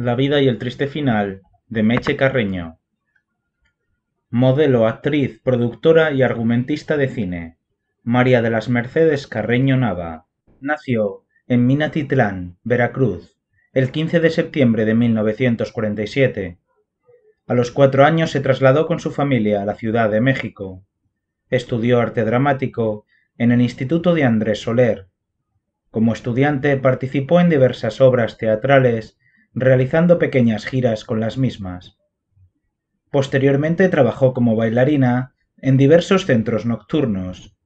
La vida y el triste final de Meche Carreño. Modelo, actriz, productora y argumentista de cine. María de las Mercedes Carreño Nava. Nació en Minatitlán, Veracruz, el 15 de septiembre de 1947. A los cuatro años se trasladó con su familia a la Ciudad de México. Estudió arte dramático en el Instituto de Andrés Soler. Como estudiante participó en diversas obras teatrales realizando pequeñas giras con las mismas. Posteriormente trabajó como bailarina en diversos centros nocturnos.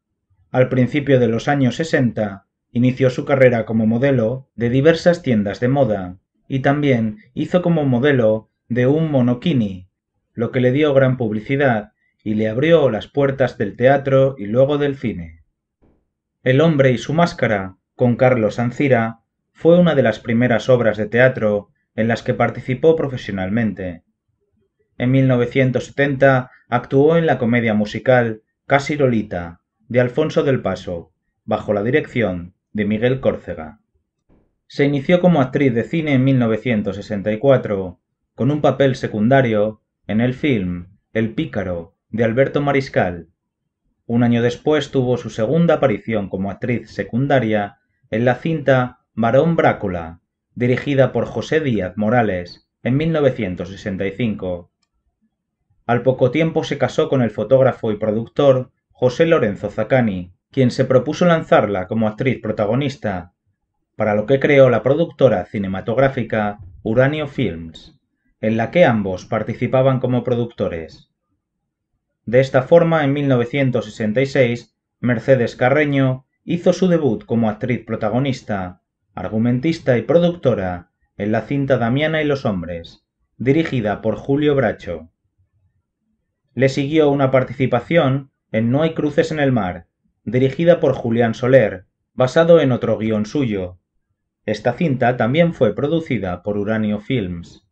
Al principio de los años 60 inició su carrera como modelo de diversas tiendas de moda y también hizo como modelo de un monokini, lo que le dio gran publicidad y le abrió las puertas del teatro y luego del cine. El hombre y su máscara, con Carlos Ancira, fue una de las primeras obras de teatro en las que participó profesionalmente. En 1970 actuó en la comedia musical Casi Lolita, de Alfonso del Paso, bajo la dirección de Miguel Córcega. Se inició como actriz de cine en 1964, con un papel secundario en el film El Pícaro, de Alberto Mariscal. Un año después tuvo su segunda aparición como actriz secundaria en la cinta Marón Brácula, dirigida por José Díaz Morales en 1965. Al poco tiempo se casó con el fotógrafo y productor José Lorenzo Zacani, quien se propuso lanzarla como actriz protagonista, para lo que creó la productora cinematográfica Uranio Films, en la que ambos participaban como productores. De esta forma, en 1966, Mercedes Carreño hizo su debut como actriz protagonista argumentista y productora, en la cinta Damiana y los hombres, dirigida por Julio Bracho. Le siguió una participación en No hay cruces en el mar, dirigida por Julián Soler, basado en otro guión suyo. Esta cinta también fue producida por Uranio Films.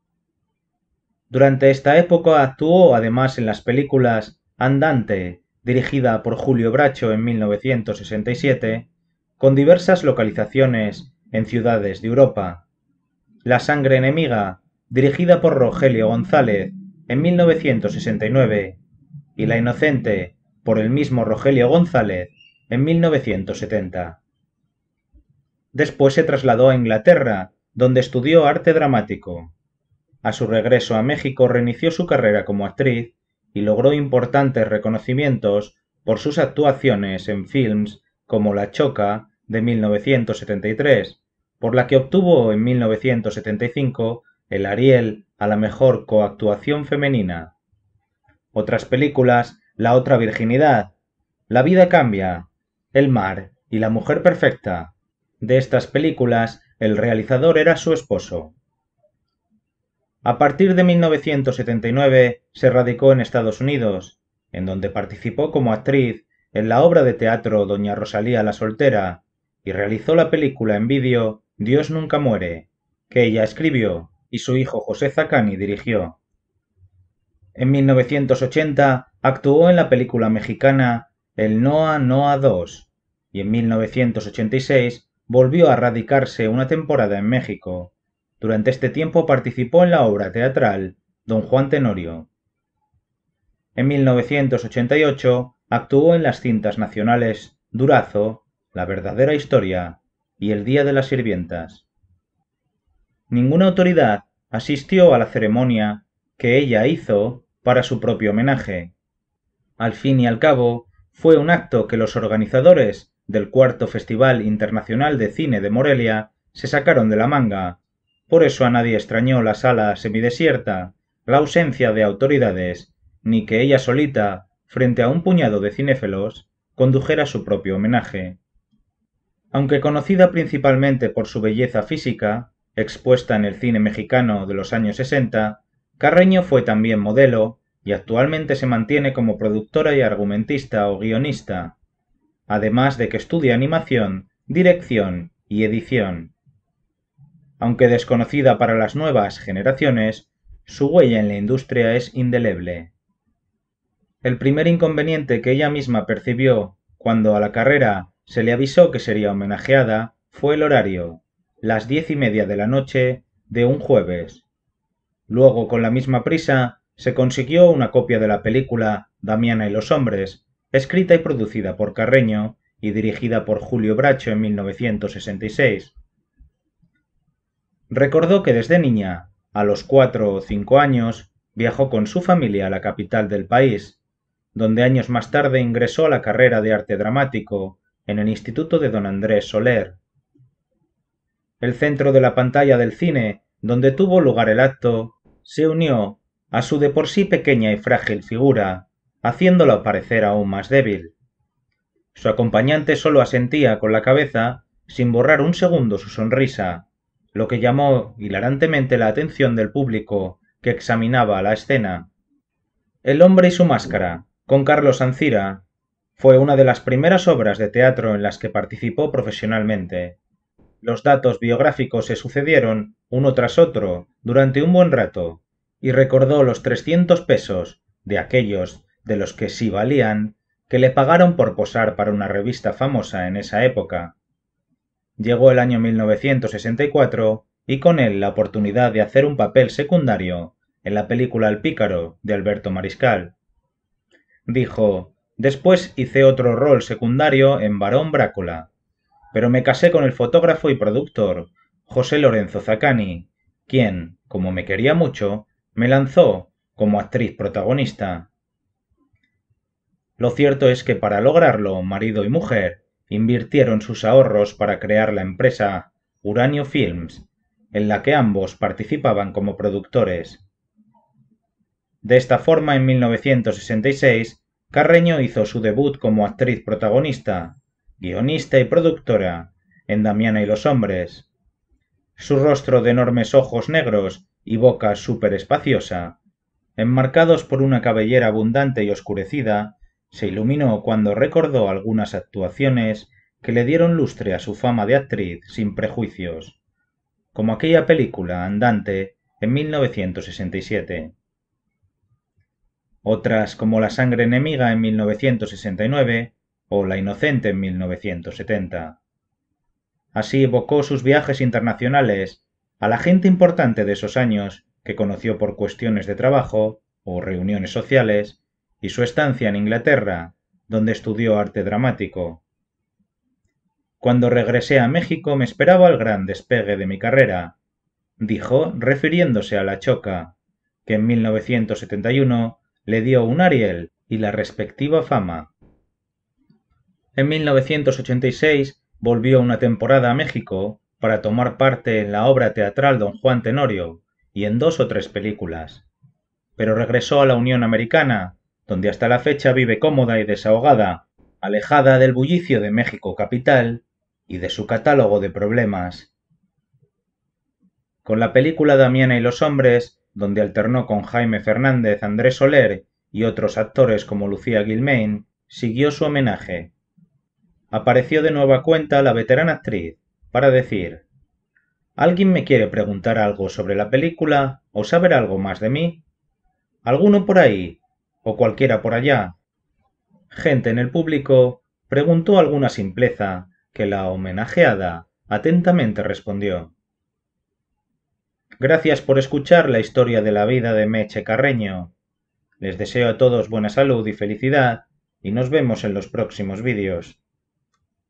Durante esta época actuó además en las películas Andante, dirigida por Julio Bracho en 1967, con diversas localizaciones en ciudades de Europa. La sangre enemiga, dirigida por Rogelio González en 1969, y La inocente, por el mismo Rogelio González, en 1970. Después se trasladó a Inglaterra, donde estudió arte dramático. A su regreso a México reinició su carrera como actriz y logró importantes reconocimientos por sus actuaciones en films como La Choca de 1973, por la que obtuvo en 1975 el Ariel a la mejor coactuación femenina. Otras películas, La otra virginidad, La vida cambia, El mar y La mujer perfecta. De estas películas, el realizador era su esposo. A partir de 1979 se radicó en Estados Unidos, en donde participó como actriz en la obra de teatro Doña Rosalía la Soltera y realizó la película en vídeo Dios nunca muere, que ella escribió y su hijo José Zacani dirigió. En 1980 actuó en la película mexicana El Noa Noa 2 y en 1986 volvió a radicarse una temporada en México. Durante este tiempo participó en la obra teatral Don Juan Tenorio. En 1988 actuó en las cintas nacionales Durazo, La verdadera historia y el Día de las Sirvientas. Ninguna autoridad asistió a la ceremonia que ella hizo para su propio homenaje. Al fin y al cabo, fue un acto que los organizadores del cuarto Festival Internacional de Cine de Morelia se sacaron de la manga. Por eso a nadie extrañó la sala semidesierta, la ausencia de autoridades, ni que ella solita, frente a un puñado de cinéfilos, condujera su propio homenaje. Aunque conocida principalmente por su belleza física, expuesta en el cine mexicano de los años 60, Carreño fue también modelo y actualmente se mantiene como productora y argumentista o guionista, además de que estudia animación, dirección y edición. Aunque desconocida para las nuevas generaciones, su huella en la industria es indeleble. El primer inconveniente que ella misma percibió cuando a la carrera se le avisó que sería homenajeada fue el horario, las diez y media de la noche de un jueves. Luego, con la misma prisa, se consiguió una copia de la película Damiana y los hombres, escrita y producida por Carreño y dirigida por Julio Bracho en 1966. Recordó que desde niña, a los cuatro o cinco años, viajó con su familia a la capital del país, donde años más tarde ingresó a la carrera de arte dramático en el Instituto de Don Andrés Soler. El centro de la pantalla del cine, donde tuvo lugar el acto, se unió a su de por sí pequeña y frágil figura, haciéndola parecer aún más débil. Su acompañante solo asentía con la cabeza, sin borrar un segundo su sonrisa, lo que llamó hilarantemente la atención del público que examinaba la escena. El hombre y su máscara, con Carlos Ancira, fue una de las primeras obras de teatro en las que participó profesionalmente. Los datos biográficos se sucedieron, uno tras otro, durante un buen rato, y recordó los 300 pesos, de aquellos de los que sí valían, que le pagaron por posar para una revista famosa en esa época. Llegó el año 1964 y con él la oportunidad de hacer un papel secundario en la película El pícaro de Alberto Mariscal. Dijo, Después hice otro rol secundario en Barón Brácola, pero me casé con el fotógrafo y productor José Lorenzo Zacani, quien, como me quería mucho, me lanzó como actriz protagonista. Lo cierto es que para lograrlo, marido y mujer invirtieron sus ahorros para crear la empresa Uranio Films, en la que ambos participaban como productores. De esta forma, en 1966, Carreño hizo su debut como actriz protagonista, guionista y productora en Damiana y los hombres. Su rostro de enormes ojos negros y boca súper espaciosa, enmarcados por una cabellera abundante y oscurecida, se iluminó cuando recordó algunas actuaciones que le dieron lustre a su fama de actriz sin prejuicios, como aquella película Andante en 1967 otras como La sangre enemiga en 1969 o La inocente en 1970. Así evocó sus viajes internacionales a la gente importante de esos años que conoció por cuestiones de trabajo o reuniones sociales y su estancia en Inglaterra, donde estudió arte dramático. Cuando regresé a México me esperaba el gran despegue de mi carrera, dijo refiriéndose a La Choca, que en 1971 le dio un Ariel y la respectiva fama. En 1986 volvió una temporada a México para tomar parte en la obra teatral Don Juan Tenorio y en dos o tres películas. Pero regresó a la Unión Americana, donde hasta la fecha vive cómoda y desahogada, alejada del bullicio de México capital y de su catálogo de problemas. Con la película Damiana y los hombres donde alternó con Jaime Fernández, Andrés Soler y otros actores como Lucía Gilmain, siguió su homenaje. Apareció de nueva cuenta la veterana actriz para decir ¿Alguien me quiere preguntar algo sobre la película o saber algo más de mí? ¿Alguno por ahí? ¿O cualquiera por allá? Gente en el público preguntó alguna simpleza que la homenajeada atentamente respondió. Gracias por escuchar la historia de la vida de Meche Carreño. Les deseo a todos buena salud y felicidad y nos vemos en los próximos vídeos.